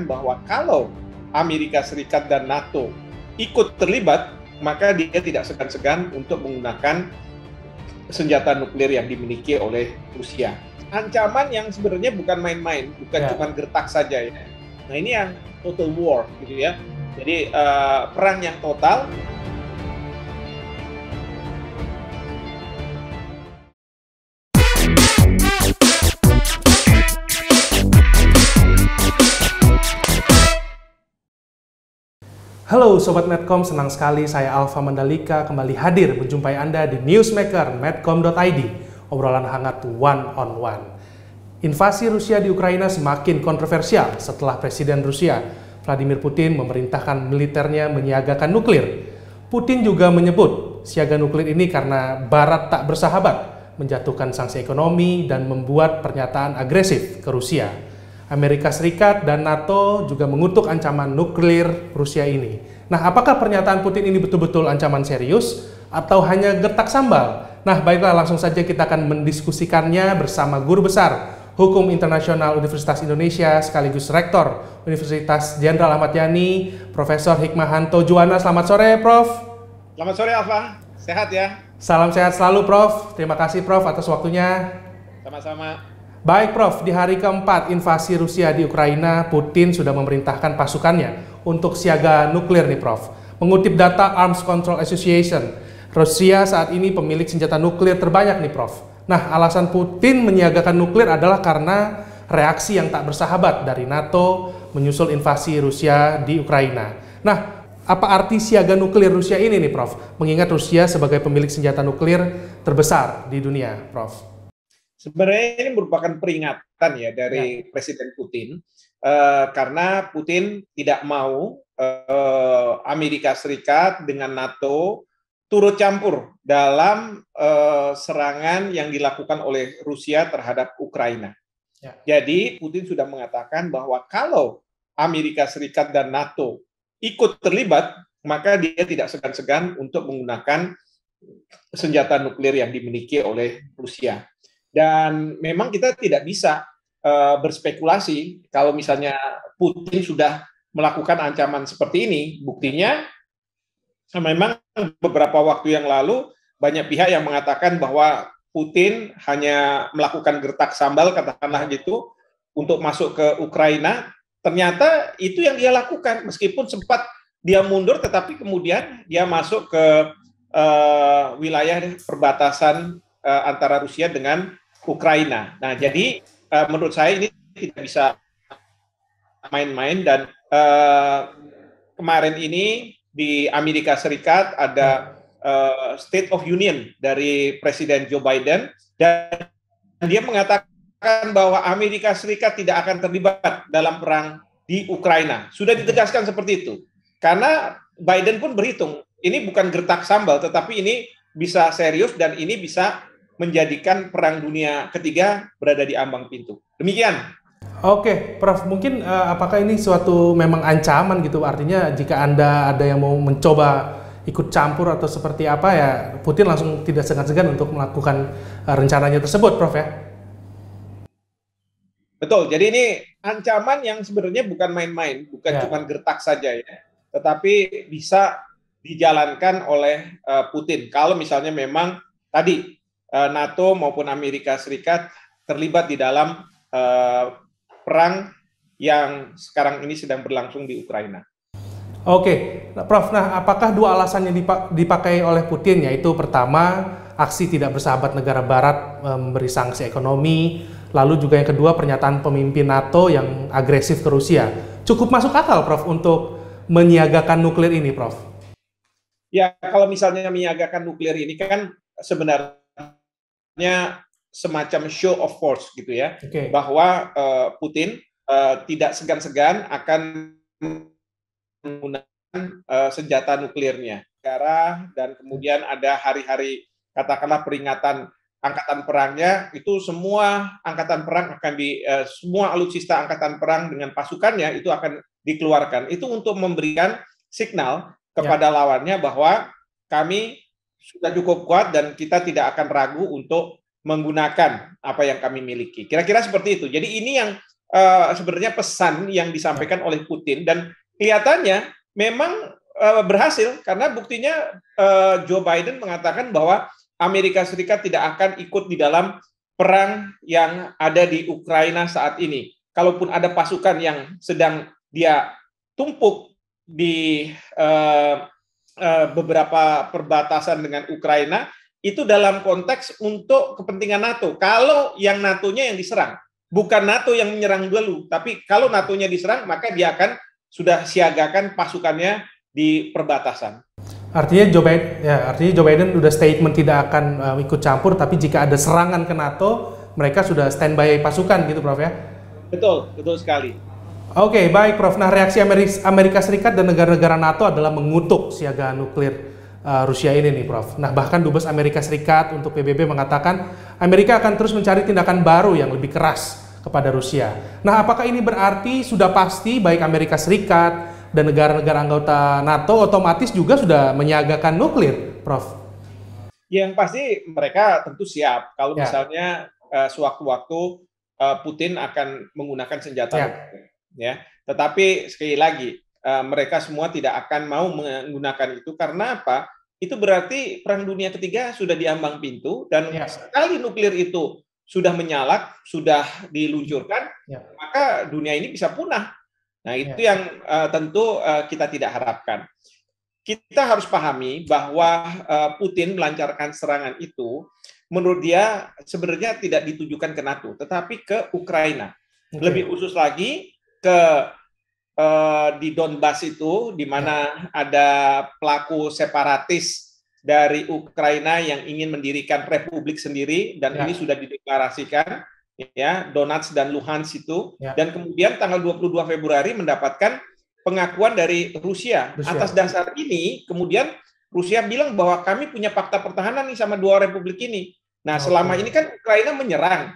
mengatakan bahwa kalau Amerika Serikat dan NATO ikut terlibat, maka dia tidak segan-segan untuk menggunakan senjata nuklir yang dimiliki oleh Rusia. Ancaman yang sebenarnya bukan main-main, bukan ya. cuma gertak saja ya. Nah ini yang total war gitu ya. Jadi uh, perang yang total Halo Sobat Medcom, senang sekali saya Alfa Mandalika kembali hadir menjumpai Anda di Newsmaker Medcom.id, obrolan hangat one on one. Invasi Rusia di Ukraina semakin kontroversial setelah Presiden Rusia Vladimir Putin memerintahkan militernya menyiagakan nuklir. Putin juga menyebut siaga nuklir ini karena Barat tak bersahabat, menjatuhkan sanksi ekonomi dan membuat pernyataan agresif ke Rusia. Amerika Serikat dan NATO juga mengutuk ancaman nuklir Rusia ini. Nah, apakah pernyataan Putin ini betul-betul ancaman serius atau hanya gertak sambal? Nah, baiklah langsung saja kita akan mendiskusikannya bersama guru besar Hukum Internasional Universitas Indonesia sekaligus Rektor Universitas Jenderal Ahmad Yani, Profesor Hikmahanto Juwana. Selamat sore, Prof. Selamat sore, Alfa. Sehat ya? Salam sehat selalu, Prof. Terima kasih, Prof, atas waktunya. Sama-sama. Baik Prof, di hari keempat invasi Rusia di Ukraina, Putin sudah memerintahkan pasukannya untuk siaga nuklir nih Prof. Mengutip data Arms Control Association, Rusia saat ini pemilik senjata nuklir terbanyak nih Prof. Nah, alasan Putin menyiagakan nuklir adalah karena reaksi yang tak bersahabat dari NATO menyusul invasi Rusia di Ukraina. Nah, apa arti siaga nuklir Rusia ini nih Prof? Mengingat Rusia sebagai pemilik senjata nuklir terbesar di dunia, Prof. Sebenarnya ini merupakan peringatan ya dari ya. Presiden Putin uh, karena Putin tidak mau uh, Amerika Serikat dengan NATO turut campur dalam uh, serangan yang dilakukan oleh Rusia terhadap Ukraina. Ya. Jadi Putin sudah mengatakan bahwa kalau Amerika Serikat dan NATO ikut terlibat, maka dia tidak segan-segan untuk menggunakan senjata nuklir yang dimiliki oleh Rusia. Dan memang kita tidak bisa uh, berspekulasi kalau misalnya Putin sudah melakukan ancaman seperti ini. Buktinya memang beberapa waktu yang lalu banyak pihak yang mengatakan bahwa Putin hanya melakukan gertak sambal katakanlah gitu untuk masuk ke Ukraina. Ternyata itu yang dia lakukan meskipun sempat dia mundur tetapi kemudian dia masuk ke uh, wilayah perbatasan uh, antara Rusia dengan Ukraina. Nah, jadi uh, menurut saya ini tidak bisa main-main dan uh, kemarin ini di Amerika Serikat ada uh, State of Union dari Presiden Joe Biden dan dia mengatakan bahwa Amerika Serikat tidak akan terlibat dalam perang di Ukraina. Sudah ditegaskan seperti itu. Karena Biden pun berhitung, ini bukan gertak sambal, tetapi ini bisa serius dan ini bisa menjadikan perang dunia ketiga berada di ambang pintu. Demikian. Oke, Prof. Mungkin uh, apakah ini suatu memang ancaman gitu? Artinya jika Anda ada yang mau mencoba ikut campur atau seperti apa ya Putin langsung tidak segan-segan untuk melakukan uh, rencananya tersebut, Prof ya. Betul. Jadi ini ancaman yang sebenarnya bukan main-main, bukan ya. cuma gertak saja ya, tetapi bisa dijalankan oleh uh, Putin kalau misalnya memang tadi Eh, NATO maupun Amerika Serikat terlibat di dalam eh, perang yang sekarang ini sedang berlangsung di Ukraina. Oke, nah, Prof. Nah, apakah dua alasan yang dipakai oleh Putin yaitu pertama aksi tidak bersahabat negara Barat eh, memberi sanksi ekonomi, lalu juga yang kedua pernyataan pemimpin NATO yang agresif ke Rusia. Cukup masuk akal, Prof. Untuk menyiagakan nuklir ini, Prof. Ya, kalau misalnya menyiagakan nuklir ini kan sebenarnya ibaratnya semacam show of force gitu ya okay. bahwa uh, Putin uh, tidak segan-segan akan menggunakan uh, senjata nuklirnya negara dan kemudian ada hari-hari katakanlah peringatan angkatan perangnya itu semua angkatan perang akan di uh, semua alutsista angkatan perang dengan pasukannya itu akan dikeluarkan itu untuk memberikan signal ya. kepada ya. lawannya bahwa kami sudah cukup kuat dan kita tidak akan ragu untuk menggunakan apa yang kami miliki. Kira-kira seperti itu. Jadi ini yang uh, sebenarnya pesan yang disampaikan oleh Putin dan kelihatannya memang uh, berhasil karena buktinya uh, Joe Biden mengatakan bahwa Amerika Serikat tidak akan ikut di dalam perang yang ada di Ukraina saat ini. Kalaupun ada pasukan yang sedang dia tumpuk di Eh, beberapa perbatasan dengan Ukraina itu dalam konteks untuk kepentingan NATO. Kalau yang NATO-nya yang diserang, bukan NATO yang menyerang dulu, tapi kalau NATO-nya diserang, maka dia akan sudah siagakan pasukannya di perbatasan. Artinya Joe Biden, ya, artinya Joe Biden sudah statement tidak akan uh, ikut campur, tapi jika ada serangan ke NATO, mereka sudah standby pasukan gitu, Prof ya? Betul, betul sekali. Oke, okay, baik Prof. Nah, reaksi Amerika Serikat dan negara-negara NATO adalah mengutuk siaga nuklir uh, Rusia ini nih, Prof. Nah, bahkan dubes Amerika Serikat untuk PBB mengatakan Amerika akan terus mencari tindakan baru yang lebih keras kepada Rusia. Nah, apakah ini berarti sudah pasti baik Amerika Serikat dan negara-negara anggota NATO otomatis juga sudah menyiagakan nuklir, Prof? Yang pasti mereka tentu siap kalau ya. misalnya uh, sewaktu-waktu uh, Putin akan menggunakan senjata ya. nuklir ya. Tetapi sekali lagi eh, mereka semua tidak akan mau menggunakan itu karena apa? Itu berarti perang dunia ketiga sudah diambang pintu dan ya. sekali nuklir itu sudah menyala, sudah diluncurkan, ya. maka dunia ini bisa punah. Nah, itu ya. yang uh, tentu uh, kita tidak harapkan. Kita harus pahami bahwa uh, Putin melancarkan serangan itu menurut dia sebenarnya tidak ditujukan ke NATO, tetapi ke Ukraina. Okay. Lebih khusus lagi ke eh, di Donbas itu, di mana ada pelaku separatis dari Ukraina yang ingin mendirikan republik sendiri dan ya. ini sudah dideklarasikan ya Donats dan Luhansk itu ya. dan kemudian tanggal 22 Februari mendapatkan pengakuan dari Rusia. Rusia. Atas dasar ini kemudian Rusia bilang bahwa kami punya fakta pertahanan nih sama dua republik ini. Nah, selama ini kan Ukraina menyerang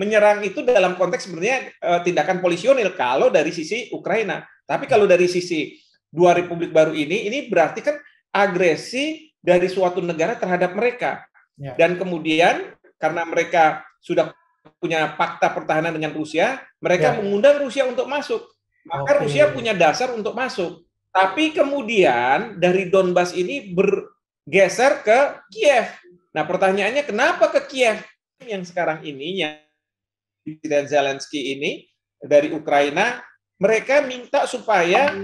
menyerang itu dalam konteks sebenarnya e, tindakan polisionil kalau dari sisi Ukraina. Tapi kalau dari sisi dua republik baru ini, ini berarti kan agresi dari suatu negara terhadap mereka. Ya. Dan kemudian karena mereka sudah punya fakta pertahanan dengan Rusia, mereka ya. mengundang Rusia untuk masuk. Maka okay. Rusia punya dasar untuk masuk. Tapi kemudian dari Donbas ini bergeser ke Kiev. Nah, pertanyaannya kenapa ke Kiev yang sekarang ini Presiden Zelensky ini dari Ukraina, mereka minta supaya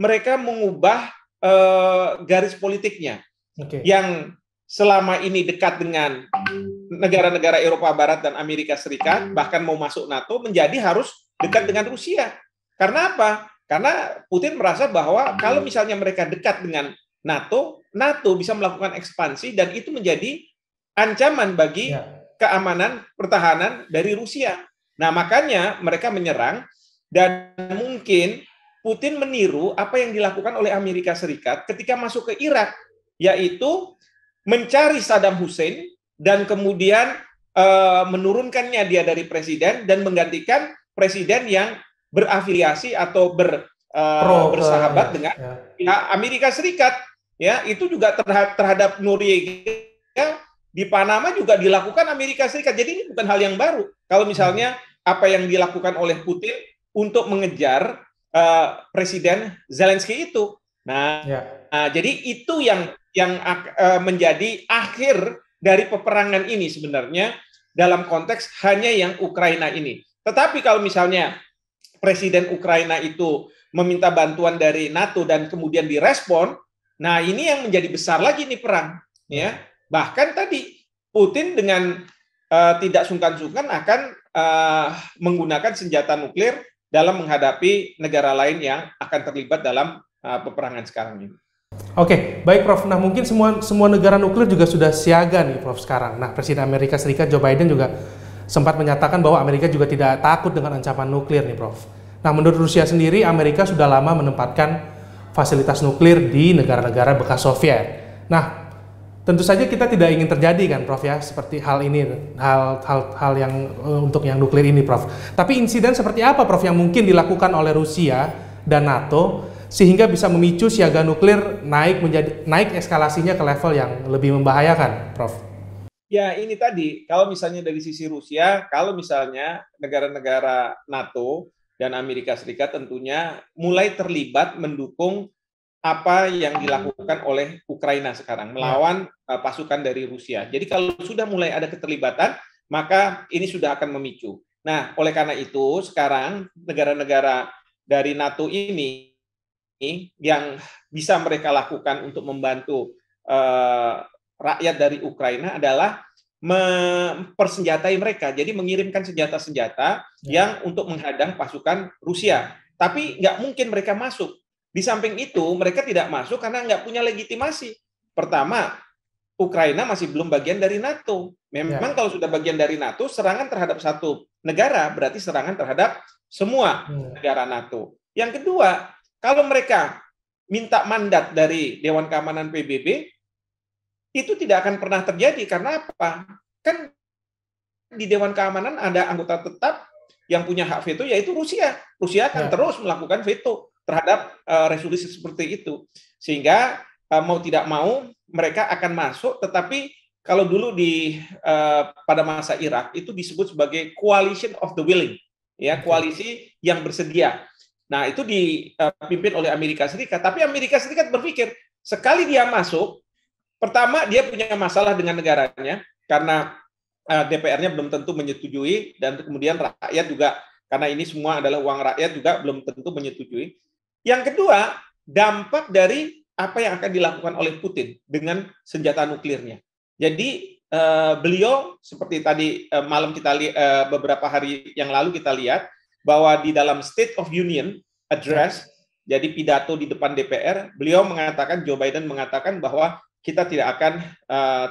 mereka mengubah uh, garis politiknya okay. yang selama ini dekat dengan negara-negara Eropa Barat dan Amerika Serikat, bahkan mau masuk NATO, menjadi harus dekat dengan Rusia. Karena apa? Karena Putin merasa bahwa kalau misalnya mereka dekat dengan NATO, NATO bisa melakukan ekspansi dan itu menjadi ancaman bagi ya. keamanan pertahanan dari Rusia. Nah, makanya mereka menyerang dan mungkin Putin meniru apa yang dilakukan oleh Amerika Serikat ketika masuk ke Irak, yaitu mencari Saddam Hussein dan kemudian e, menurunkannya dia dari presiden dan menggantikan presiden yang berafiliasi atau ber, e, Pro, bersahabat uh, dengan ya. Amerika Serikat. Ya, itu juga terhadap, terhadap Noriega di Panama juga dilakukan Amerika Serikat. Jadi ini bukan hal yang baru. Kalau misalnya apa yang dilakukan oleh Putin untuk mengejar uh, Presiden Zelensky itu. Nah, ya. uh, jadi itu yang yang uh, menjadi akhir dari peperangan ini sebenarnya dalam konteks hanya yang Ukraina ini. Tetapi kalau misalnya Presiden Ukraina itu meminta bantuan dari NATO dan kemudian direspon, nah ini yang menjadi besar lagi nih perang, ya. ya. Bahkan tadi Putin dengan uh, tidak sungkan-sungkan akan uh, menggunakan senjata nuklir dalam menghadapi negara lain yang akan terlibat dalam uh, peperangan sekarang ini. Oke, baik Prof. Nah mungkin semua semua negara nuklir juga sudah siaga nih Prof sekarang. Nah Presiden Amerika Serikat Joe Biden juga sempat menyatakan bahwa Amerika juga tidak takut dengan ancaman nuklir nih Prof. Nah menurut Rusia sendiri Amerika sudah lama menempatkan fasilitas nuklir di negara-negara bekas Soviet. Nah tentu saja kita tidak ingin terjadi kan Prof ya seperti hal ini hal hal hal yang eh, untuk yang nuklir ini Prof. Tapi insiden seperti apa Prof yang mungkin dilakukan oleh Rusia dan NATO sehingga bisa memicu siaga nuklir naik menjadi naik eskalasinya ke level yang lebih membahayakan Prof. Ya ini tadi kalau misalnya dari sisi Rusia kalau misalnya negara-negara NATO dan Amerika Serikat tentunya mulai terlibat mendukung apa yang hmm. dilakukan oleh Ukraina sekarang ya. melawan uh, pasukan dari Rusia. Jadi kalau sudah mulai ada keterlibatan, maka ini sudah akan memicu. Nah, oleh karena itu sekarang negara-negara dari NATO ini yang bisa mereka lakukan untuk membantu uh, rakyat dari Ukraina adalah mempersenjatai mereka. Jadi mengirimkan senjata-senjata ya. yang untuk menghadang pasukan Rusia. Tapi nggak mungkin mereka masuk di samping itu, mereka tidak masuk karena nggak punya legitimasi. Pertama, Ukraina masih belum bagian dari NATO. Memang ya. kalau sudah bagian dari NATO, serangan terhadap satu negara berarti serangan terhadap semua hmm. negara NATO. Yang kedua, kalau mereka minta mandat dari Dewan Keamanan PBB, itu tidak akan pernah terjadi karena apa? Kan di Dewan Keamanan ada anggota tetap yang punya hak veto yaitu Rusia. Rusia akan ya. terus melakukan veto terhadap uh, resolusi seperti itu. Sehingga uh, mau tidak mau mereka akan masuk tetapi kalau dulu di uh, pada masa Irak itu disebut sebagai coalition of the willing, ya koalisi yang bersedia. Nah, itu dipimpin oleh Amerika Serikat, tapi Amerika Serikat berpikir sekali dia masuk pertama dia punya masalah dengan negaranya karena DPR-nya belum tentu menyetujui dan kemudian rakyat juga karena ini semua adalah uang rakyat juga belum tentu menyetujui. Yang kedua, dampak dari apa yang akan dilakukan oleh Putin dengan senjata nuklirnya. Jadi eh, beliau seperti tadi eh, malam kita lihat eh, beberapa hari yang lalu kita lihat bahwa di dalam State of Union address jadi pidato di depan DPR, beliau mengatakan Joe Biden mengatakan bahwa kita tidak akan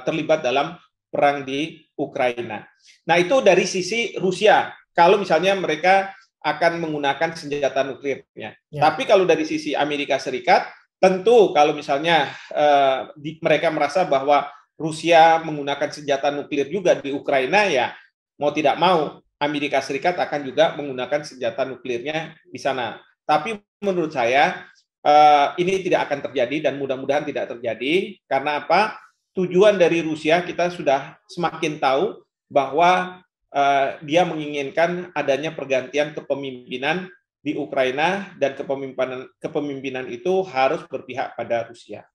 terlibat dalam perang di Ukraina. Nah, itu dari sisi Rusia. Kalau misalnya mereka akan menggunakan senjata nuklirnya. Ya. Tapi kalau dari sisi Amerika Serikat, tentu kalau misalnya eh, di, mereka merasa bahwa Rusia menggunakan senjata nuklir juga di Ukraina, ya mau tidak mau Amerika Serikat akan juga menggunakan senjata nuklirnya di sana. Tapi menurut saya eh, ini tidak akan terjadi dan mudah-mudahan tidak terjadi karena apa? Tujuan dari Rusia kita sudah semakin tahu bahwa Eh, dia menginginkan adanya pergantian kepemimpinan di Ukraina dan kepemimpinan kepemimpinan itu harus berpihak pada Rusia.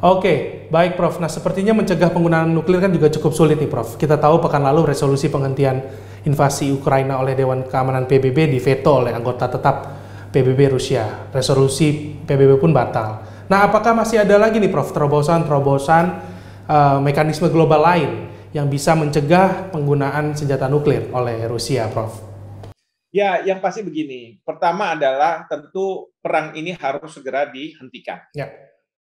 Oke, baik Prof. Nah, sepertinya mencegah penggunaan nuklir kan juga cukup sulit nih Prof. Kita tahu pekan lalu resolusi penghentian invasi Ukraina oleh Dewan Keamanan PBB diveto oleh anggota tetap PBB Rusia. Resolusi PBB pun batal. Nah, apakah masih ada lagi nih Prof terobosan-terobosan uh, mekanisme global lain yang bisa mencegah penggunaan senjata nuklir oleh Rusia, Prof? Ya, yang pasti begini. Pertama adalah tentu perang ini harus segera dihentikan. Ya.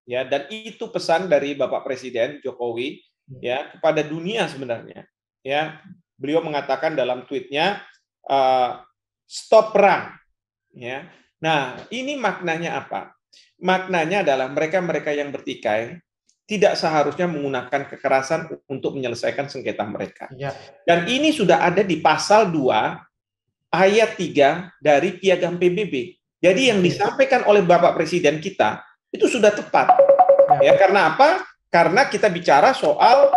Ya, dan itu pesan dari Bapak Presiden Jokowi hmm. ya kepada dunia sebenarnya. Ya, beliau mengatakan dalam tweetnya uh, stop perang. Ya. Nah, ini maknanya apa? Maknanya adalah mereka-mereka yang bertikai tidak seharusnya menggunakan kekerasan untuk menyelesaikan sengketa mereka. Ya. Dan ini sudah ada di pasal 2 ayat 3 dari Piagam PBB. Jadi yang iya. disampaikan oleh Bapak Presiden kita itu sudah tepat. Ya, ya karena apa? Karena kita bicara soal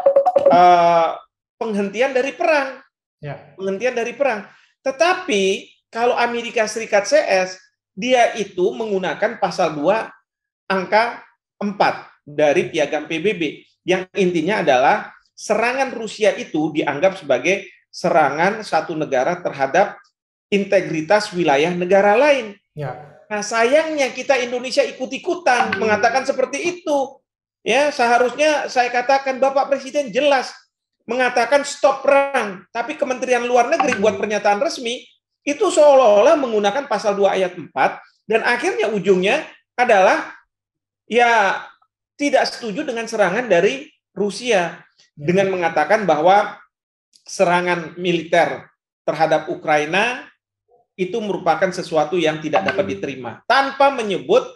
uh, penghentian dari perang. Ya. Penghentian dari perang. Tetapi kalau Amerika Serikat CS dia itu menggunakan pasal 2 angka 4 dari piagam PBB yang intinya adalah serangan Rusia itu dianggap sebagai serangan satu negara terhadap integritas wilayah negara lain. Ya. Nah, sayangnya kita Indonesia ikut-ikutan hmm. mengatakan seperti itu. Ya, seharusnya saya katakan Bapak Presiden jelas mengatakan stop perang, tapi Kementerian Luar Negeri hmm. buat pernyataan resmi itu seolah-olah menggunakan pasal 2 ayat 4 dan akhirnya ujungnya adalah ya tidak setuju dengan serangan dari Rusia dengan mengatakan bahwa serangan militer terhadap Ukraina itu merupakan sesuatu yang tidak dapat diterima tanpa menyebut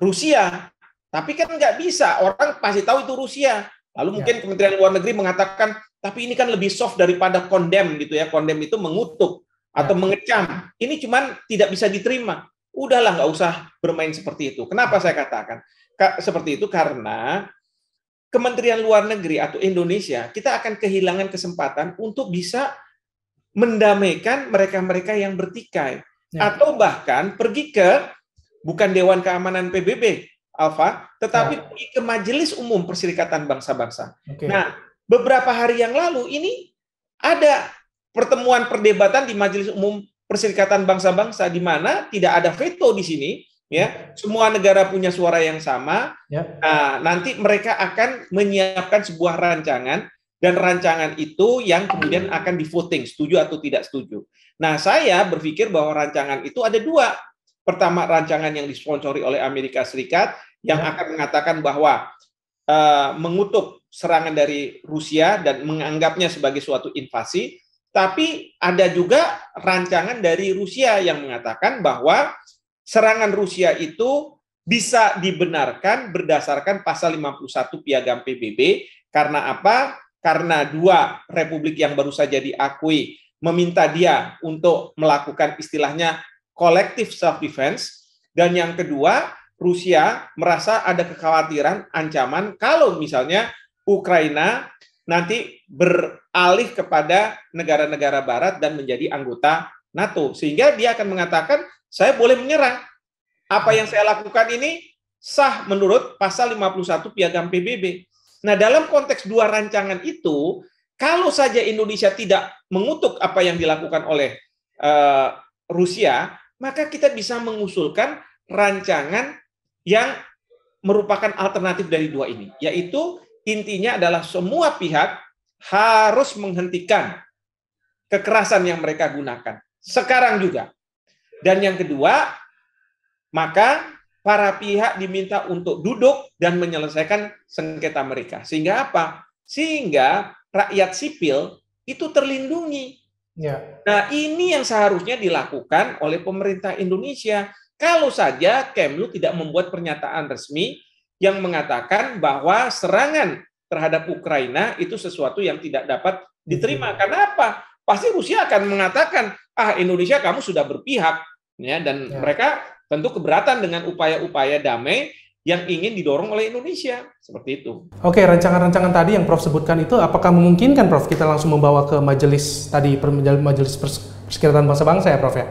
Rusia. Tapi kan nggak bisa orang pasti tahu itu Rusia. Lalu iya. mungkin Kementerian Luar Negeri mengatakan, tapi ini kan lebih soft daripada kondem gitu ya. kondem itu mengutuk atau iya. mengecam. Ini cuman tidak bisa diterima udahlah nggak usah bermain seperti itu. Kenapa saya katakan seperti itu? Karena Kementerian Luar Negeri atau Indonesia, kita akan kehilangan kesempatan untuk bisa mendamaikan mereka-mereka yang bertikai ya. atau bahkan pergi ke bukan Dewan Keamanan PBB Alfa, tetapi ya. pergi ke Majelis Umum Perserikatan Bangsa-Bangsa. Okay. Nah, beberapa hari yang lalu ini ada pertemuan perdebatan di Majelis Umum perserikatan bangsa-bangsa di mana tidak ada veto di sini ya. ya semua negara punya suara yang sama ya. nah, nanti mereka akan menyiapkan sebuah rancangan dan rancangan itu yang kemudian akan di voting setuju atau tidak setuju nah saya berpikir bahwa rancangan itu ada dua pertama rancangan yang disponsori oleh Amerika Serikat yang ya. akan mengatakan bahwa uh, mengutuk serangan dari Rusia dan menganggapnya sebagai suatu invasi tapi ada juga rancangan dari Rusia yang mengatakan bahwa serangan Rusia itu bisa dibenarkan berdasarkan pasal 51 Piagam PBB karena apa? Karena dua republik yang baru saja diakui meminta dia untuk melakukan istilahnya collective self defense dan yang kedua Rusia merasa ada kekhawatiran ancaman kalau misalnya Ukraina nanti beralih kepada negara-negara barat dan menjadi anggota NATO sehingga dia akan mengatakan saya boleh menyerang apa yang saya lakukan ini sah menurut pasal 51 Piagam PBB. Nah, dalam konteks dua rancangan itu kalau saja Indonesia tidak mengutuk apa yang dilakukan oleh uh, Rusia, maka kita bisa mengusulkan rancangan yang merupakan alternatif dari dua ini, yaitu intinya adalah semua pihak harus menghentikan kekerasan yang mereka gunakan sekarang juga. Dan yang kedua, maka para pihak diminta untuk duduk dan menyelesaikan sengketa mereka. Sehingga apa? Sehingga rakyat sipil itu terlindungi. Ya. Nah, ini yang seharusnya dilakukan oleh pemerintah Indonesia. Kalau saja Kemlu tidak membuat pernyataan resmi yang mengatakan bahwa serangan terhadap Ukraina itu sesuatu yang tidak dapat diterima. Hmm. Kenapa? Pasti Rusia akan mengatakan, "Ah, Indonesia kamu sudah berpihak." Ya, dan ya. mereka tentu keberatan dengan upaya-upaya damai yang ingin didorong oleh Indonesia. Seperti itu. Oke, rancangan-rancangan tadi yang Prof sebutkan itu apakah memungkinkan Prof kita langsung membawa ke majelis tadi majelis persekitaran bangsa-bangsa ya, Prof ya?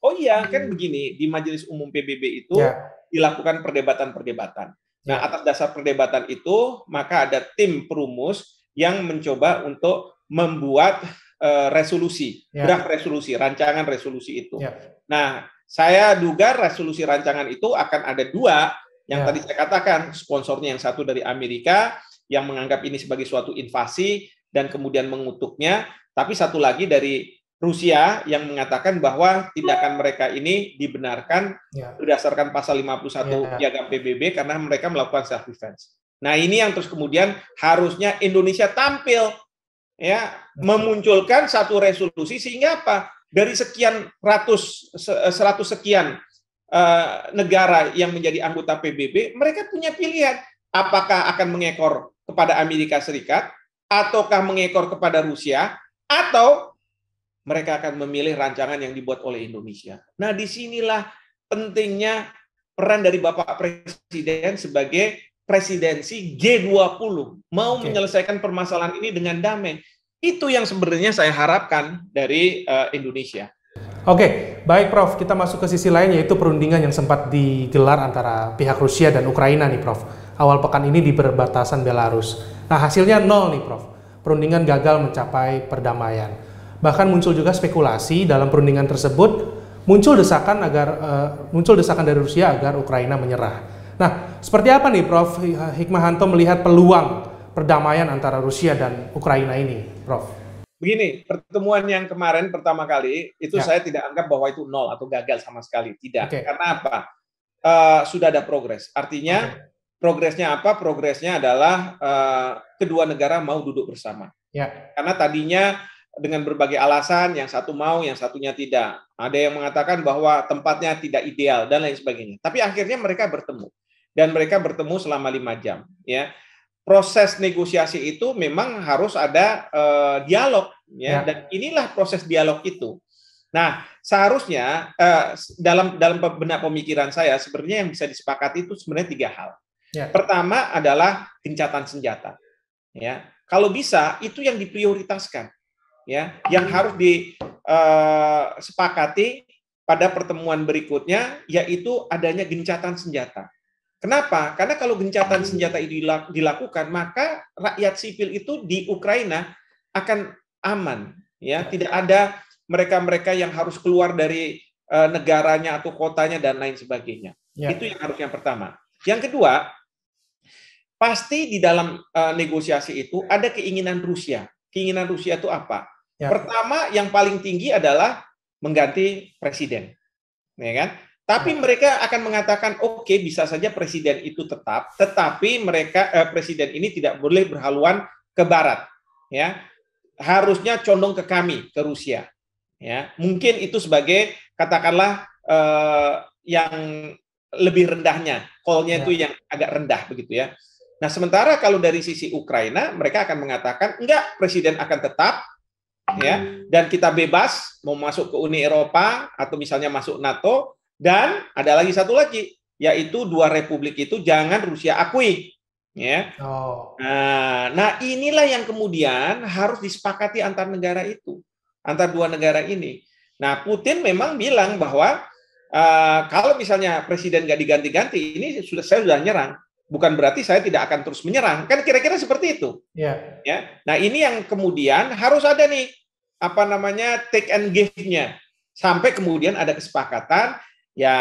Oh iya, kan begini, di majelis umum PBB itu ya. dilakukan perdebatan-perdebatan. Nah, atas dasar perdebatan itu, maka ada tim perumus yang mencoba untuk membuat uh, resolusi, ya. draft resolusi, rancangan resolusi itu. Ya. Nah, saya duga resolusi rancangan itu akan ada dua yang ya. tadi saya katakan, sponsornya yang satu dari Amerika yang menganggap ini sebagai suatu invasi dan kemudian mengutuknya, tapi satu lagi dari Rusia yang mengatakan bahwa tindakan mereka ini dibenarkan ya. berdasarkan pasal 51 ya, ya. piagam PBB karena mereka melakukan self defense. Nah, ini yang terus kemudian harusnya Indonesia tampil ya memunculkan satu resolusi sehingga apa? Dari sekian ratus eh, seratus sekian eh, negara yang menjadi anggota PBB, mereka punya pilihan apakah akan mengekor kepada Amerika Serikat ataukah mengekor kepada Rusia atau mereka akan memilih rancangan yang dibuat oleh Indonesia. Nah, disinilah pentingnya peran dari Bapak Presiden sebagai presidensi G20 mau okay. menyelesaikan permasalahan ini dengan damai. Itu yang sebenarnya saya harapkan dari uh, Indonesia. Oke, okay. baik Prof. Kita masuk ke sisi lain yaitu perundingan yang sempat digelar antara pihak Rusia dan Ukraina nih Prof. Awal pekan ini di perbatasan Belarus. Nah hasilnya nol nih Prof. Perundingan gagal mencapai perdamaian. Bahkan muncul juga spekulasi dalam perundingan tersebut muncul desakan agar uh, muncul desakan dari Rusia agar Ukraina menyerah. Nah, seperti apa nih Prof eh, Hikmahanto melihat peluang perdamaian antara Rusia dan Ukraina ini, Prof? Begini, pertemuan yang kemarin pertama kali itu ya. saya tidak anggap bahwa itu nol atau gagal sama sekali, tidak. Okay. Karena apa? Uh, sudah ada progres. Artinya okay. progresnya apa? Progresnya adalah uh, kedua negara mau duduk bersama. Ya. Karena tadinya dengan berbagai alasan, yang satu mau, yang satunya tidak. Ada yang mengatakan bahwa tempatnya tidak ideal dan lain sebagainya. Tapi akhirnya mereka bertemu dan mereka bertemu selama lima jam. Ya, proses negosiasi itu memang harus ada uh, dialog, ya. ya. Dan inilah proses dialog itu. Nah, seharusnya uh, dalam dalam benak pemikiran saya sebenarnya yang bisa disepakati itu sebenarnya tiga hal. Ya. Pertama adalah gencatan senjata. Ya, kalau bisa itu yang diprioritaskan ya yang hmm. harus disepakati eh, pada pertemuan berikutnya yaitu adanya gencatan senjata. Kenapa? Karena kalau gencatan senjata itu dilakukan, maka rakyat sipil itu di Ukraina akan aman, ya, ya. tidak ada mereka-mereka yang harus keluar dari eh, negaranya atau kotanya dan lain sebagainya. Ya. Itu yang harus yang pertama. Yang kedua, pasti di dalam eh, negosiasi itu ada keinginan Rusia keinginan Rusia itu apa? Ya. Pertama yang paling tinggi adalah mengganti presiden, ya kan? Tapi ya. mereka akan mengatakan oke okay, bisa saja presiden itu tetap, tetapi mereka eh, presiden ini tidak boleh berhaluan ke barat, ya harusnya condong ke kami ke Rusia, ya mungkin itu sebagai katakanlah eh, yang lebih rendahnya, call-nya ya. itu yang agak rendah begitu ya. Nah, sementara kalau dari sisi Ukraina, mereka akan mengatakan enggak, presiden akan tetap ya, dan kita bebas mau masuk ke Uni Eropa atau misalnya masuk NATO dan ada lagi satu lagi yaitu dua republik itu jangan Rusia akui ya. Oh. Nah, nah inilah yang kemudian harus disepakati antar negara itu, antar dua negara ini. Nah, Putin memang bilang bahwa uh, kalau misalnya presiden nggak diganti-ganti, ini sudah saya sudah nyerang bukan berarti saya tidak akan terus menyerang. Kan kira-kira seperti itu. Ya. ya. Nah, ini yang kemudian harus ada nih apa namanya take and give-nya sampai kemudian ada kesepakatan ya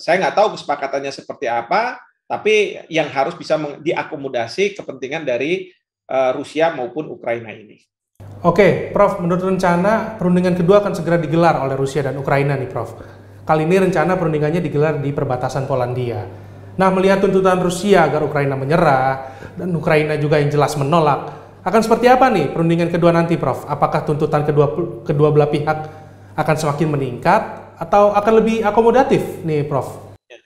saya nggak tahu kesepakatannya seperti apa tapi yang harus bisa diakomodasi kepentingan dari uh, Rusia maupun Ukraina ini. Oke, Prof, menurut rencana perundingan kedua akan segera digelar oleh Rusia dan Ukraina nih, Prof. Kali ini rencana perundingannya digelar di perbatasan Polandia. Nah, melihat tuntutan Rusia agar Ukraina menyerah dan Ukraina juga yang jelas menolak, akan seperti apa nih perundingan kedua nanti, Prof? Apakah tuntutan kedua kedua belah pihak akan semakin meningkat atau akan lebih akomodatif nih, Prof? Ya.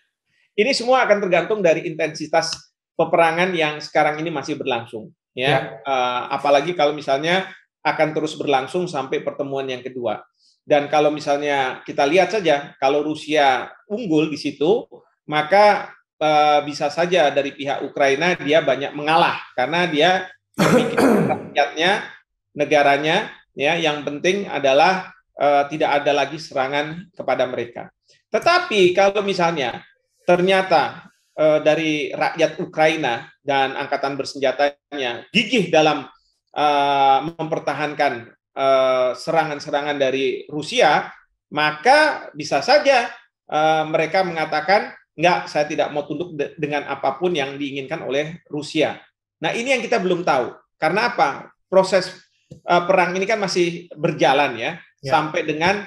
Ini semua akan tergantung dari intensitas peperangan yang sekarang ini masih berlangsung, ya. ya. Uh, apalagi kalau misalnya akan terus berlangsung sampai pertemuan yang kedua. Dan kalau misalnya kita lihat saja, kalau Rusia unggul di situ, maka Eh, bisa saja dari pihak Ukraina dia banyak mengalah karena dia rakyatnya, negaranya, ya yang penting adalah uh, tidak ada lagi serangan kepada mereka. Tetapi kalau misalnya ternyata uh, dari rakyat Ukraina dan angkatan bersenjatanya gigih dalam uh, mempertahankan serangan-serangan dari Rusia, maka bisa saja mereka mengatakan enggak saya tidak mau tunduk dengan apapun yang diinginkan oleh Rusia. Nah, ini yang kita belum tahu. Karena apa? Proses uh, perang ini kan masih berjalan ya, ya sampai dengan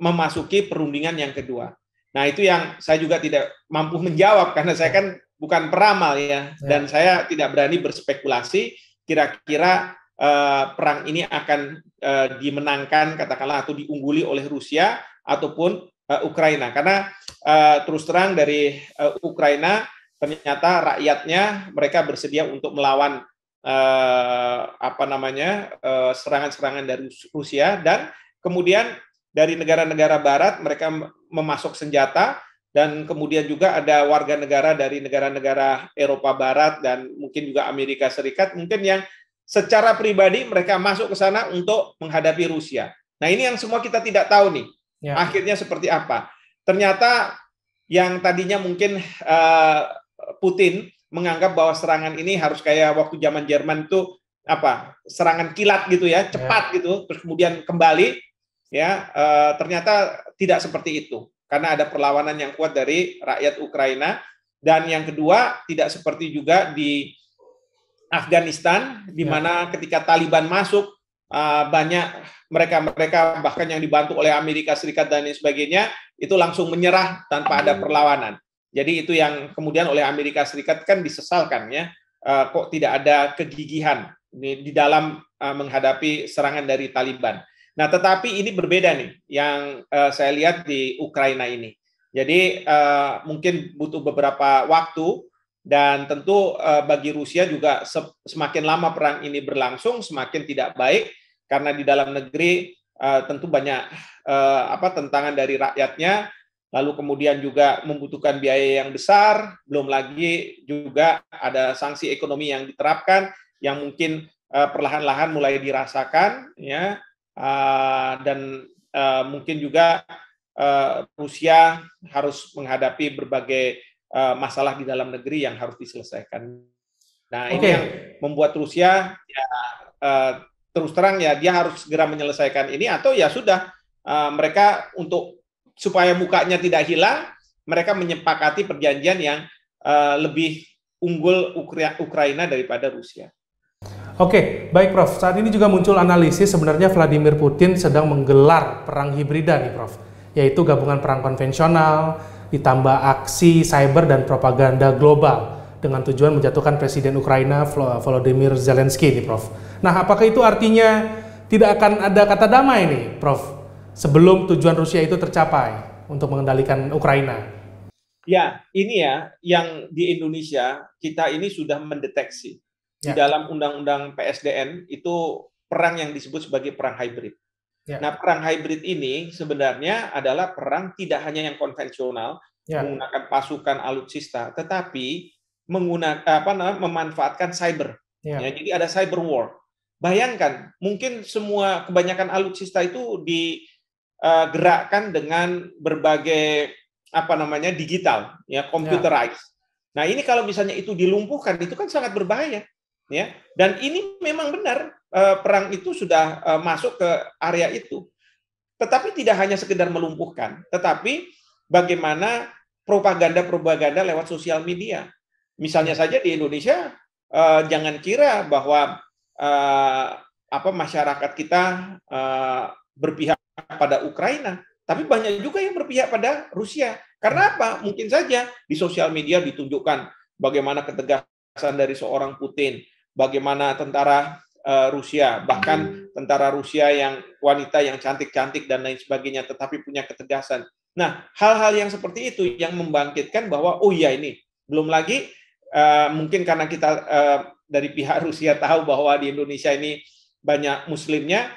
memasuki perundingan yang kedua. Nah, itu yang saya juga tidak mampu menjawab karena saya kan bukan peramal ya, ya. dan saya tidak berani berspekulasi kira-kira uh, perang ini akan uh, dimenangkan katakanlah atau diungguli oleh Rusia ataupun Eh, Ukraina karena uh, terus terang dari uh, Ukraina ternyata rakyatnya mereka bersedia untuk melawan uh, apa namanya serangan-serangan uh, dari Rusia dan kemudian dari negara-negara Barat mereka memasok senjata dan kemudian juga ada warga negara dari negara-negara Eropa Barat dan mungkin juga Amerika Serikat mungkin yang secara pribadi mereka masuk ke sana untuk menghadapi Rusia. Nah, ini yang semua kita tidak tahu nih. Ya. Akhirnya seperti apa? Ternyata yang tadinya mungkin uh, Putin menganggap bahwa serangan ini harus kayak waktu zaman Jerman itu apa serangan kilat gitu ya, ya. cepat ya. gitu terus kemudian kembali ya e, ternyata tidak seperti itu karena ada perlawanan yang kuat dari rakyat Ukraina dan yang kedua tidak seperti juga di Afghanistan di ya. mana ketika Taliban masuk Ah, banyak mereka-mereka bahkan yang dibantu oleh Amerika Serikat dan lain sebagainya itu langsung menyerah tanpa ada perlawanan. Jadi itu yang kemudian oleh Amerika Serikat kan disesalkan ya, ah, kok tidak ada kegigihan di, dalam ah, menghadapi serangan dari Taliban. Nah, tetapi ini berbeda nih yang saya lihat di Ukraina ini. Jadi mungkin butuh beberapa waktu dan tentu bagi Rusia juga semakin lama perang ini berlangsung semakin tidak baik karena di dalam negeri uh, tentu banyak uh, apa tentangan dari rakyatnya lalu kemudian juga membutuhkan biaya yang besar belum lagi juga ada sanksi ekonomi yang diterapkan yang mungkin uh, perlahan-lahan mulai dirasakan ya uh, dan uh, mungkin juga uh, Rusia harus menghadapi berbagai uh, masalah di dalam negeri yang harus diselesaikan. Nah, okay. ini yang membuat Rusia ya uh, terus terang ya dia harus segera menyelesaikan ini atau ya sudah uh, mereka untuk supaya mukanya tidak hilang mereka menyepakati perjanjian yang uh, lebih unggul Ukra Ukraina daripada Rusia. Oke, baik Prof. Saat ini juga muncul analisis sebenarnya Vladimir Putin sedang menggelar perang hibrida nih Prof, yaitu gabungan perang konvensional ditambah aksi cyber dan propaganda global dengan tujuan menjatuhkan Presiden Ukraina Volodymyr Zelensky nih Prof. Nah, apakah itu artinya tidak akan ada kata damai nih, Prof? Sebelum tujuan Rusia itu tercapai untuk mengendalikan Ukraina. Ya, ini ya yang di Indonesia kita ini sudah mendeteksi ya. di dalam undang-undang PSDN itu perang yang disebut sebagai perang hybrid. Ya. Nah, perang hybrid ini sebenarnya adalah perang tidak hanya yang konvensional ya. menggunakan pasukan alutsista, tetapi menggunakan apa namanya memanfaatkan cyber. Ya. Ya, jadi ada cyber war. Bayangkan, mungkin semua kebanyakan alutsista itu digerakkan dengan berbagai apa namanya digital, ya computerized. Ya. Nah ini kalau misalnya itu dilumpuhkan, itu kan sangat berbahaya, ya. Dan ini memang benar eh, perang itu sudah eh, masuk ke area itu. Tetapi tidak hanya sekedar melumpuhkan, tetapi bagaimana propaganda-propaganda lewat sosial media. Misalnya saja di Indonesia, eh, jangan kira bahwa uh, apa masyarakat kita uh, berpihak pada Ukraina, tapi banyak juga yang berpihak pada Rusia. Karena apa? Mungkin saja di sosial media ditunjukkan bagaimana ketegasan dari seorang Putin, bagaimana tentara uh, Rusia, bahkan tentara Rusia yang wanita yang cantik-cantik dan lain sebagainya, tetapi punya ketegasan. Nah, hal-hal yang seperti itu yang membangkitkan bahwa oh iya ini belum lagi uh, mungkin karena kita uh, dari pihak Rusia tahu bahwa di Indonesia ini banyak muslimnya,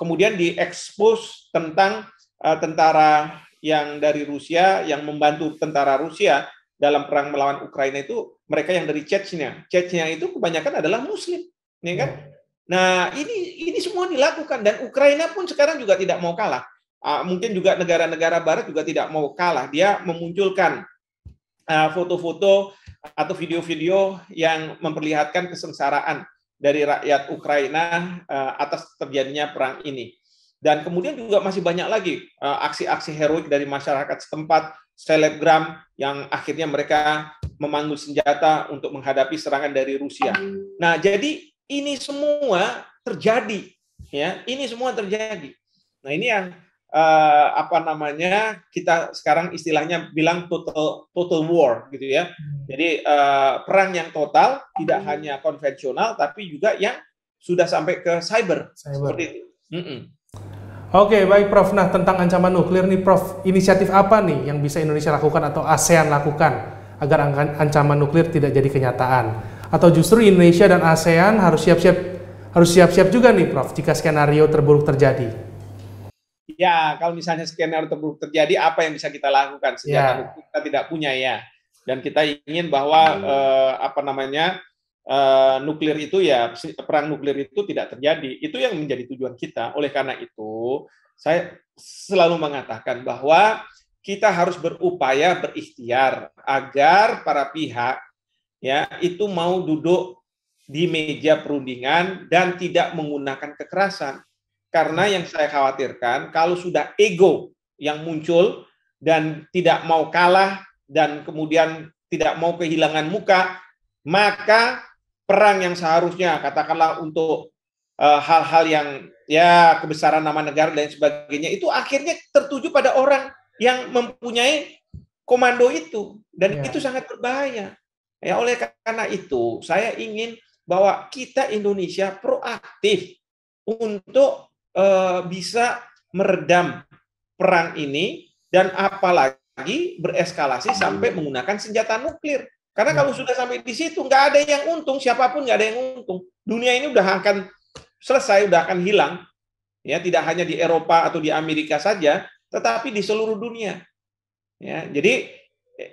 kemudian diekspos tentang uh, tentara yang dari Rusia yang membantu tentara Rusia dalam perang melawan Ukraina itu mereka yang dari Chechnya. Chechnya itu kebanyakan adalah muslim, ya kan? Ya. Nah, ini ini semua dilakukan dan Ukraina pun sekarang juga tidak mau kalah. Uh, mungkin juga negara-negara barat juga tidak mau kalah. Dia memunculkan Eh, foto-foto atau video-video yang memperlihatkan kesengsaraan dari rakyat Ukraina eh, atas terjadinya perang ini. Dan kemudian juga masih banyak lagi eh, aksi-aksi heroik dari masyarakat setempat, selebgram yang akhirnya mereka memanggul senjata untuk menghadapi serangan dari Rusia. Nah, jadi ini semua terjadi, ya, ini semua terjadi. Nah, ini yang uh, apa namanya kita sekarang istilahnya bilang total total war gitu ya. Hmm. Jadi uh, perang yang total tidak hmm. hanya konvensional tapi juga yang sudah sampai ke cyber, cyber. seperti itu. Mm -mm. Oke, okay, baik Prof. Nah, tentang ancaman nuklir nih Prof, inisiatif apa nih yang bisa Indonesia lakukan atau ASEAN lakukan agar ancaman nuklir tidak jadi kenyataan? Atau justru Indonesia dan ASEAN harus siap-siap harus siap-siap juga nih Prof jika skenario terburuk terjadi? ya kalau misalnya skenario terburuk terjadi apa yang bisa kita lakukan sejarah yeah. kita tidak punya ya dan kita ingin bahwa hmm. eh, apa namanya eh, nuklir itu ya perang nuklir itu tidak terjadi itu yang menjadi tujuan kita oleh karena itu saya selalu mengatakan bahwa kita harus berupaya berikhtiar agar para pihak ya itu mau duduk di meja perundingan dan tidak menggunakan kekerasan karena yang saya khawatirkan kalau sudah ego yang muncul dan tidak mau kalah dan kemudian tidak mau kehilangan muka, maka perang yang seharusnya katakanlah untuk eh, hal-hal uh, yang ya kebesaran nama negara dan sebagainya itu akhirnya tertuju pada orang yang mempunyai komando itu dan ya. itu sangat berbahaya. Ya oleh karena itu saya ingin bahwa kita Indonesia proaktif untuk Eh, bisa meredam perang ini dan apalagi bereskalasi sampai menggunakan senjata nuklir. Karena kalau ya. sudah sampai di situ nggak ada yang untung, siapapun nggak ada yang untung. Dunia ini udah akan selesai, udah akan hilang. Ya, tidak hanya di Eropa atau di Amerika saja, tetapi di seluruh dunia. Ya, jadi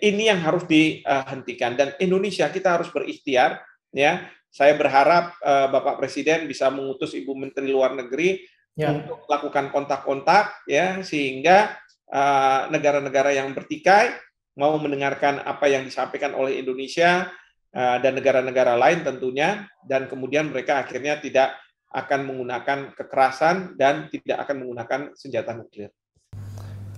ini yang harus dihentikan dan Indonesia kita harus berikhtiar ya. Saya berharap eh, Bapak Presiden bisa mengutus Ibu Menteri Luar Negeri ya. untuk melakukan kontak-kontak ya sehingga eh, negara-negara uh, yang bertikai mau mendengarkan apa yang disampaikan oleh Indonesia uh, dan negara-negara lain tentunya dan kemudian mereka akhirnya tidak akan menggunakan kekerasan dan tidak akan menggunakan senjata nuklir.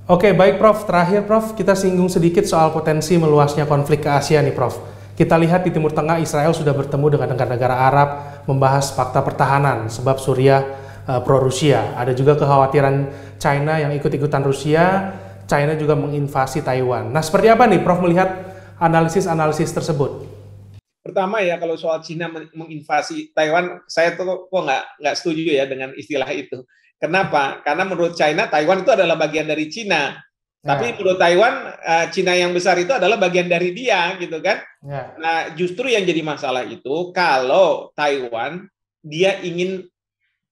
Oke, baik Prof. Terakhir Prof, kita singgung sedikit soal potensi meluasnya konflik ke Asia nih Prof. Kita lihat di Timur Tengah Israel sudah bertemu dengan negara-negara Arab membahas fakta pertahanan sebab Suriah Eh, pro Rusia. Ada juga kekhawatiran China yang ikut-ikutan Rusia. China juga menginvasi Taiwan. Nah, seperti apa nih, Prof melihat analisis-analisis tersebut? Pertama ya kalau soal China menginvasi Taiwan, saya tuh kok nggak nggak setuju ya dengan istilah itu. Kenapa? Karena menurut China Taiwan itu adalah bagian dari China. Ya. Tapi menurut Taiwan, eh, Cina yang besar itu adalah bagian dari dia, gitu kan? Ya. Nah, justru yang jadi masalah itu kalau Taiwan dia ingin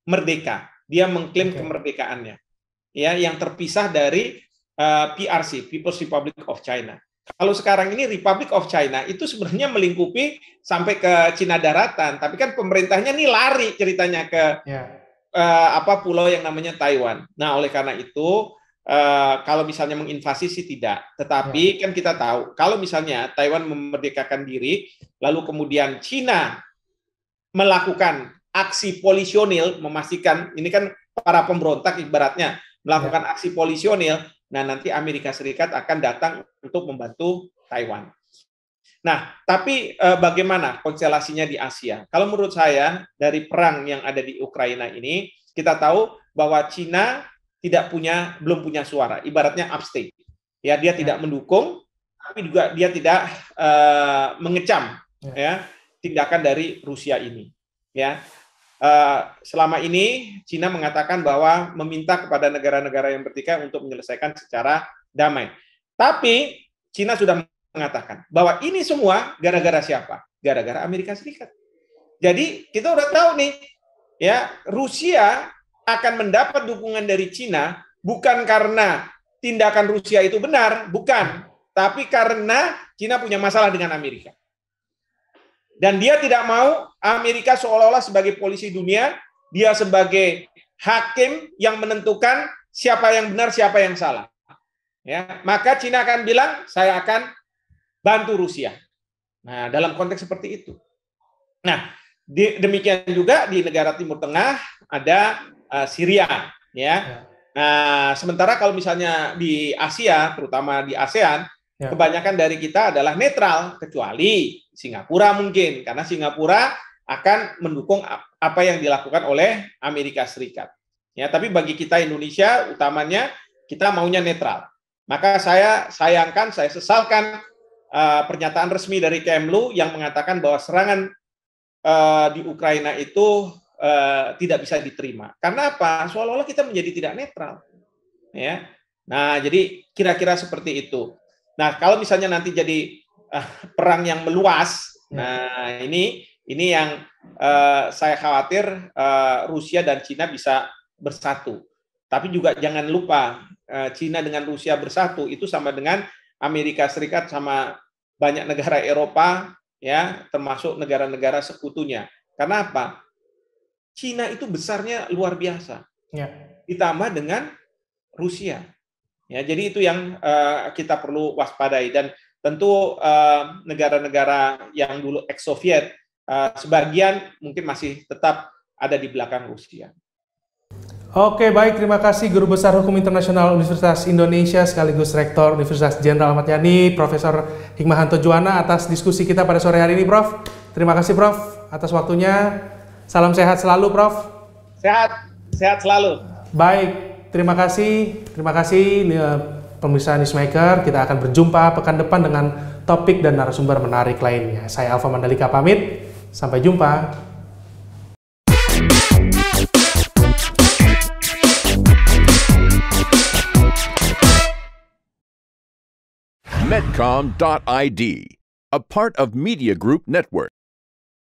merdeka. Dia mengklaim okay. kemerdekaannya. Ya, yang terpisah dari uh, eh, PRC, People's Republic of China. Kalau sekarang ini Republic of China itu sebenarnya melingkupi sampai ke Cina daratan, tapi kan pemerintahnya ini lari ceritanya ke yeah. Ya. uh, apa pulau yang namanya Taiwan. Nah, oleh karena itu Uh, kalau misalnya menginvasi sih tidak, tetapi ya. kan kita tahu kalau misalnya Taiwan memerdekakan diri, lalu kemudian Cina melakukan aksi polisionil memastikan ini kan para pemberontak ibaratnya melakukan ya. aksi polisionil, nah nanti Amerika Serikat akan datang untuk membantu Taiwan. Nah, tapi e, bagaimana konstelasinya di Asia? Kalau menurut saya dari perang yang ada di Ukraina ini, kita tahu bahwa Cina tidak punya belum punya suara, ibaratnya abstain Ya, dia ya. tidak mendukung, tapi juga dia tidak e, mengecam ya. ya tindakan dari Rusia ini. Ya, Eh, selama ini Cina mengatakan bahwa meminta kepada negara-negara yang bertikai untuk menyelesaikan secara damai. Tapi Cina sudah mengatakan bahwa ini semua gara-gara siapa? Gara-gara Amerika Serikat. Jadi kita udah tahu nih, ya Rusia akan mendapat dukungan dari Cina bukan karena tindakan Rusia itu benar, bukan, tapi karena Cina punya masalah dengan Amerika. Dan dia tidak mau Amerika seolah-olah sebagai polisi dunia, dia sebagai hakim yang menentukan siapa yang benar, siapa yang salah. Ya, maka Cina akan bilang, saya akan bantu Rusia. Nah, dalam konteks seperti itu. Nah, di, demikian juga di negara Timur Tengah ada uh, Syria, ya. ya. Nah, sementara kalau misalnya di Asia, terutama di ASEAN, Ya. Kebanyakan dari kita adalah netral, kecuali Singapura mungkin, karena Singapura akan mendukung apa yang dilakukan oleh Amerika Serikat. Ya, tapi bagi kita Indonesia, utamanya kita maunya netral. Maka saya sayangkan, saya sesalkan uh, pernyataan resmi dari Kemlu yang mengatakan bahwa serangan uh, di Ukraina itu uh, tidak bisa diterima. Karena apa? Seolah-olah kita menjadi tidak netral. Ya. Nah, jadi kira-kira seperti itu. Nah, kalau misalnya nanti jadi uh, perang yang meluas, hmm. nah ini ini yang uh, saya khawatir uh, Rusia dan Cina bisa bersatu. Tapi juga jangan lupa uh, Cina dengan Rusia bersatu itu sama dengan Amerika Serikat sama banyak negara Eropa ya, termasuk negara-negara sekutunya. Karena apa? Cina itu besarnya luar biasa. Ya. Ditambah dengan Rusia. Ya, jadi itu yang uh, kita perlu waspadai dan tentu eh, negara-negara uh, yang dulu ex-Soviet uh, sebagian mungkin masih tetap ada di belakang Rusia. Oke, baik. Terima kasih Guru Besar Hukum Internasional Universitas Indonesia sekaligus Rektor Universitas Jenderal Ahmad Yani, Profesor Hikmahanto Juwana atas diskusi kita pada sore hari ini, Prof. Terima kasih, Prof, atas waktunya. Salam sehat selalu, Prof. Sehat, sehat selalu. Baik, terima kasih. Terima kasih pemirsa Newsmaker. Kita akan berjumpa pekan depan dengan topik dan narasumber menarik lainnya. Saya Alfa Mandalika pamit. Sampai jumpa. Medcom.id, a part of Media Group Network.